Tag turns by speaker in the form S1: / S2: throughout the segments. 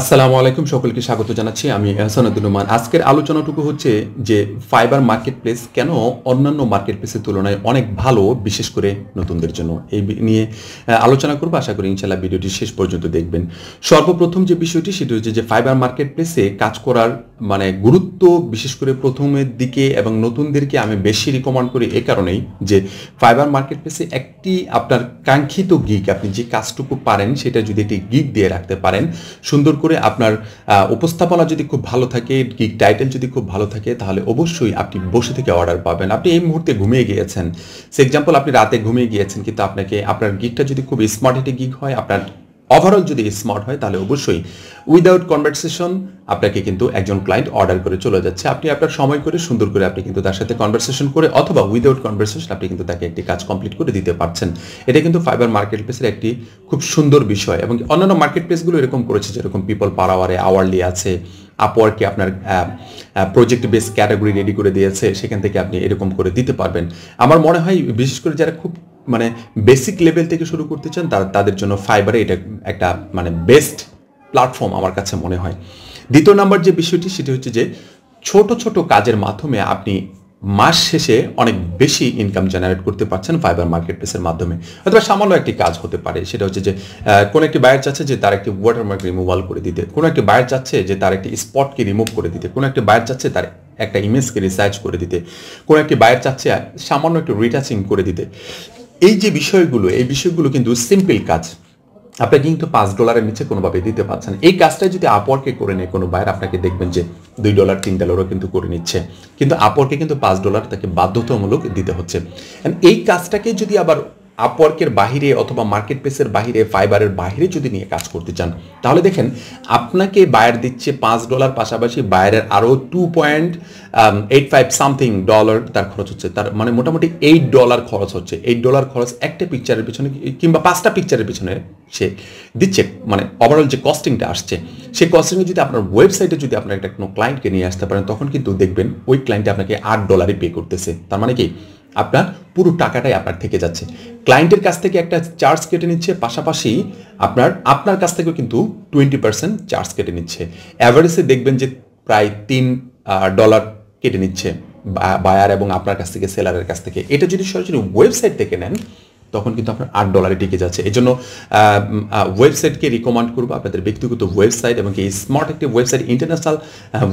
S1: আসসালামু আলাইকুম সকলকে স্বাগত জানাচ্ছি আমি এহসানুদ্দিন রহমান আজকের আলোচনাটুকু হচ্ছে যে ফাইবার মার্কেট প্লেস কেন অন্যান্য মার্কেট প্লেসের তুলনায় অনেক ভালো বিশেষ করে নতুনদের জন্য এই নিয়ে আলোচনা করবো আশা করি ইনশাল্লাহ ভিডিওটি শেষ পর্যন্ত দেখবেন সর্বপ্রথম যে বিষয়টি সেটি হচ্ছে যে ফাইবার মার্কেট প্লেসে কাজ করার মানে গুরুত্ব বিশেষ করে প্রথমের দিকে এবং নতুনদেরকে আমি বেশি রিকমেন্ড করি এ কারণেই যে ফাইবার মার্কেট প্লেসে একটি আপনার কাঙ্ক্ষিত গিগ আপনি যে কাজটুকু পারেন সেটা যদি একটি গিগ দিয়ে রাখতে পারেন সুন্দর করে আপনার উপস্থাপনা যদি খুব ভালো থাকে গিগ টাইটেল যদি খুব ভালো থাকে তাহলে অবশ্যই আপনি বসে থেকে অর্ডার পাবেন আপনি এই মুহূর্তে ঘুমিয়ে গিয়েছেন সে এক্সাম্পল আপনি রাতে ঘুমিয়ে গিয়েছেন কিন্তু আপনাকে আপনার গিগটা যদি খুব স্মার্ট একটি গিগ হয় আপনার ওভারঅল যদি স্মার্ট হয় তাহলে অবশ্যই উইদাউট কনভারসেশন আপনাকে কিন্তু একজন ক্লায়েন্ট অর্ডার করে চলে যাচ্ছে আপনি আপনার সময় করে সুন্দর করে আপনি কিন্তু তার সাথে কনভারসেশন করে অথবা উইদাউট কনভারসেশন আপনি কিন্তু তাকে একটি কাজ কমপ্লিট করে দিতে পারছেন এটা কিন্তু ফাইবার মার্কেট প্লেসের একটি খুব সুন্দর বিষয় এবং অন্যান্য মার্কেট প্লেসগুলো এরকম করেছে যেরকম পিপল পার আওয়ারে আওয়ারলি আছে আপওয়ার্কে আপনার প্রজেক্ট বেস ক্যাটাগরি রেডি করে দিয়েছে সেখান থেকে আপনি এরকম করে দিতে পারবেন আমার মনে হয় বিশেষ করে যারা খুব মানে বেসিক লেভেল থেকে শুরু করতে চান তারা তাদের জন্য ফাইবারে এটা একটা মানে বেস্ট প্ল্যাটফর্ম আমার কাছে মনে হয় দ্বিতীয় নাম্বার যে বিষয়টি সেটি হচ্ছে যে ছোট ছোট কাজের মাধ্যমে আপনি মাস শেষে অনেক বেশি ইনকাম জেনারেট করতে পারছেন ফাইবার মার্কেট প্লেসের মাধ্যমে অথবা সামান্য একটি কাজ হতে পারে সেটা হচ্ছে যে কোনো একটি বায়ার চাচ্ছে যে তার একটি ওয়াটার মার্ক রিমুভাল করে দিতে কোনো একটি বায়ার চাচ্ছে যে তার একটি স্পটকে রিমুভ করে দিতে কোনো একটি বায়ার চাচ্ছে তার একটা ইমেজকে রিসার্চ করে দিতে কোনো একটি বায়ার চাচ্ছে সামান্য একটু রিটাচিং করে দিতে এই যে বিষয়গুলো এই বিষয়গুলো কিন্তু সিম্পল কাজ আপনি কিন্তু পাঁচ ডলারের নিচে কোনোভাবে দিতে পারছেন এই কাজটা যদি আপওয়ার্কে করে নেয় কোনো বায়ার আপনাকে দেখবেন যে দুই ডলার তিন ডলারও কিন্তু করে নিচ্ছে কিন্তু আপওয়ার্কে কিন্তু পাঁচ ডলার তাকে বাধ্যতামূলক দিতে হচ্ছে এই কাজটাকে যদি আবার আপওয়ার্কের বাহিরে অথবা মার্কেট প্লেসের বাহিরে ফাইবারের বাহিরে যদি নিয়ে কাজ করতে চান তাহলে দেখেন আপনাকে বায়ার দিচ্ছে পাঁচ ডলার পাশাপাশি বায়ারের আরও two point eight five something dollar তার খরচ হচ্ছে তার মানে মোটামুটি এইট ডলার খরচ হচ্ছে এইট ডলার খরচ একটা পিকচারের পিছনে কিংবা পাঁচটা পিকচারের পিছনে সে দিচ্ছে মানে ওভারঅল যে কস্টিংটা আসছে সেই কস্টিংয়ে যদি আপনার ওয়েবসাইটে যদি আপনার একটা কোনো ক্লায়েন্টকে নিয়ে আসতে পারেন তখন কিন্তু দেখবেন ওই ক্লায়েন্টে আপনাকে আট ডলারই পে করতেছে তার মানে কি আপনার পুরো টাকাটাই আপনার থেকে যাচ্ছে ক্লায়েন্টের কাছ থেকে একটা চার্জ কেটে নিচ্ছে পাশাপাশি আপনার আপনার কাছ থেকেও কিন্তু টোয়েন্টি পার্সেন্ট চার্জ কেটে নিচ্ছে অ্যাভারেজে দেখবেন যে প্রায় তিন ডলার কেটে নিচ্ছে বায়ার এবং আপনার কাছ থেকে সেলারের কাছ থেকে এটা যদি সরাসরি ওয়েবসাইট থেকে নেন তখন কিন্তু আপনার আট ডলারে টিকে যাচ্ছে এই জন্য ওয়েবসাইটকে রিকমেন্ড করবো আপনাদের ব্যক্তিগত ওয়েবসাইট এবং এই স্মার্ট একটি ওয়েবসাইট ইন্টারন্যাশনাল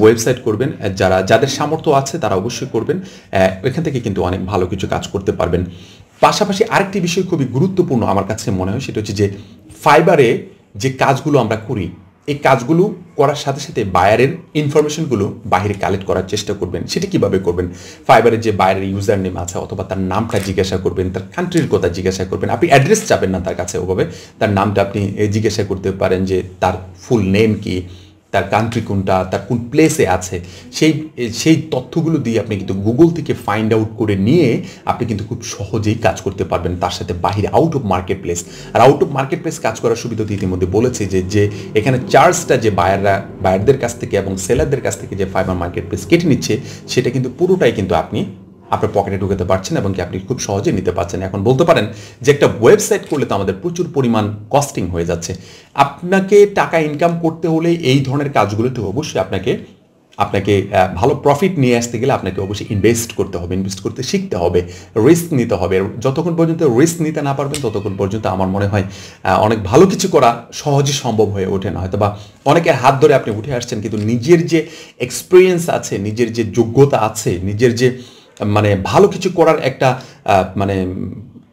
S1: ওয়েবসাইট করবেন যারা যাদের সামর্থ্য আছে তারা অবশ্যই করবেন এখান থেকে কিন্তু অনেক ভালো কিছু কাজ করতে পারবেন পাশাপাশি আরেকটি বিষয় খুবই গুরুত্বপূর্ণ আমার কাছে মনে হয় সেটা হচ্ছে যে ফাইবারে যে কাজগুলো আমরা করি এই কাজগুলো করার সাথে সাথে বায়ারের ইনফরমেশনগুলো বাইরে কালেক্ট করার চেষ্টা করবেন সেটা কিভাবে করবেন ফাইবারের যে বাইরের ইউজার নেম আছে অথবা তার নামটা জিজ্ঞাসা করবেন তার কান্ট্রির কথা জিজ্ঞাসা করবেন আপনি অ্যাড্রেস চাবেন না তার কাছে ওভাবে তার নামটা আপনি জিজ্ঞাসা করতে পারেন যে তার ফুল নেম কী তার কান্ট্রি কোনটা তার কোন প্লেসে আছে সেই সেই তথ্যগুলো দিয়ে আপনি কিন্তু গুগল থেকে ফাইন্ড আউট করে নিয়ে আপনি কিন্তু খুব সহজেই কাজ করতে পারবেন তার সাথে বাহিরে আউট অফ মার্কেট প্লেস আর আউট অফ মার্কেট প্লেস কাজ করার সুবিধা ইতিমধ্যে বলেছে যে যে এখানে চার্জটা যে বায়াররা বায়ারদের কাছ থেকে এবং সেলারদের কাছ থেকে যে ফাইবার মার্কেট প্লেস কেটে নিচ্ছে সেটা কিন্তু পুরোটাই কিন্তু আপনি আপনার পকেটে ঢুকাতে পারছেন এবং কি আপনি খুব সহজে নিতে পারছেন এখন বলতে পারেন যে একটা ওয়েবসাইট করলে তো আমাদের প্রচুর পরিমাণ কস্টিং হয়ে যাচ্ছে আপনাকে টাকা ইনকাম করতে হলে এই ধরনের কাজগুলোতে অবশ্যই আপনাকে আপনাকে ভালো প্রফিট নিয়ে আসতে গেলে আপনাকে অবশ্যই ইনভেস্ট করতে হবে ইনভেস্ট করতে শিখতে হবে রিস্ক নিতে হবে যতক্ষণ পর্যন্ত রিস্ক নিতে না পারবেন ততক্ষণ পর্যন্ত আমার মনে হয় অনেক ভালো কিছু করা সহজে সম্ভব হয়ে ওঠে না হয়তো বা অনেকের হাত ধরে আপনি উঠে আসছেন কিন্তু নিজের যে এক্সপিরিয়েন্স আছে নিজের যে যোগ্যতা আছে নিজের যে মানে ভালো কিছু করার একটা মানে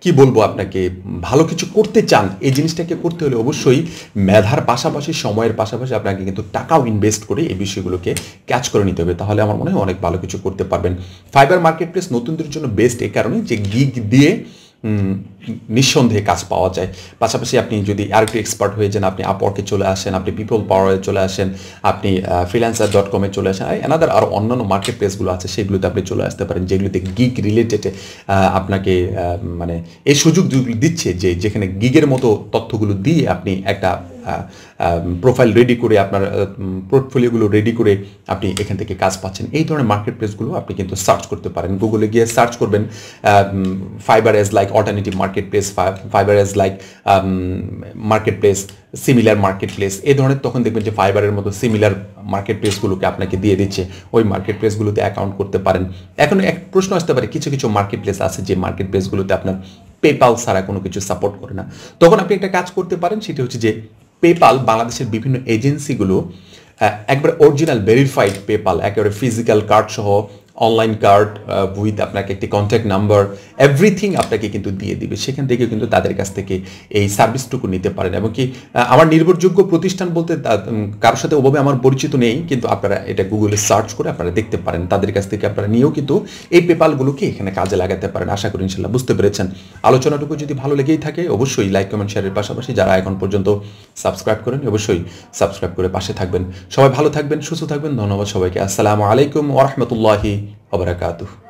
S1: কি বলবো আপনাকে ভালো কিছু করতে চান এই জিনিসটাকে করতে হলে অবশ্যই মেধার পাশাপাশি সময়ের পাশাপাশি আপনাকে কিন্তু টাকাও ইনভেস্ট করে এই বিষয়গুলোকে ক্যাচ করে নিতে হবে তাহলে আমার মনে হয় অনেক ভালো কিছু করতে পারবেন ফাইবার মার্কেট প্লেস নতুনদের জন্য বেস্ট এ কারণে যে গিগ দিয়ে নিঃসন্দেহে কাজ পাওয়া যায় পাশাপাশি আপনি যদি আরেকটু এক্সপার্ট হয়ে যান আপনি আপওয়ার্কে চলে আসেন আপনি পিপল পাওয়ারে চলে আসেন আপনি ফ্রিল্যান্সার ডট কমে চলে আসেন এনাদার আরও অন্যান্য মার্কেট প্লেসগুলো আছে সেগুলোতে আপনি চলে আসতে পারেন যেগুলোতে গিগ রিলেটেড আপনাকে মানে এই সুযোগ দিচ্ছে যে যেখানে গিগের মতো তথ্যগুলো দিয়ে আপনি একটা প্রোফাইল রেডি করে আপনার পোর্টফোলিওগুলো রেডি করে আপনি এখান থেকে কাজ পাচ্ছেন এই ধরনের মার্কেট প্লেসগুলো আপনি কিন্তু সার্চ করতে পারেন গুগলে গিয়ে সার্চ করবেন Fiverr as like alternative market marketplace Fiverr as like marketplace similar marketplace এই ধরনের তখন দেখবেন যে ফাইবারের মতো সিমিলার মার্কেটপ্লেসগুলোকে আপনাকে দিয়ে দিচ্ছে ওই মার্কেটপ্লেসগুলোতে অ্যাকাউন্ট করতে পারেন এখন এক প্রশ্ন আসতে পারে কিছু কিছু মার্কেটপ্লেস আছে যে মার্কেটপ্লেসগুলোতে আপনার পেপাল ছাড়া কোনো কিছু সাপোর্ট করে না তখন আপনি একটা কাজ করতে পারেন সেটি হচ্ছে যে পেপাল বাংলাদেশের বিভিন্ন এজেন্সিগুলো একবার অরিজিনাল ভেরিফাইড পেপাল একেবারে ফিজিক্যাল কার্ড সহ অনলাইন কার্ড উইথ আপনাকে একটি কন্ট্যাক্ট নাম্বার এভরিথিং আপনাকে কিন্তু দিয়ে দিবে সেখান থেকে কিন্তু তাদের কাছ থেকে এই সার্ভিসটুকু নিতে পারেন এবং কি আমার নির্ভরযোগ্য প্রতিষ্ঠান বলতে কারোর সাথে ওভাবে আমার পরিচিত নেই কিন্তু আপনারা এটা গুগলে সার্চ করে আপনারা দেখতে পারেন তাদের কাছ থেকে আপনারা নিয়েও কিন্তু এই পেপালগুলোকে এখানে কাজে লাগাতে পারেন আশা করি ইনশাল্লাহ বুঝতে পেরেছেন আলোচনাটুকু যদি ভালো লেগেই থাকে অবশ্যই লাইক কমেন্ট শেয়ারের পাশাপাশি যারা এখন পর্যন্ত সাবস্ক্রাইব করেন অবশ্যই সাবস্ক্রাইব করে পাশে থাকবেন সবাই ভালো থাকবেন সুস্থ থাকবেন ধন্যবাদ সবাইকে আসসালামু আলাইকুম ওরহমতুল্লাহি Obrigado.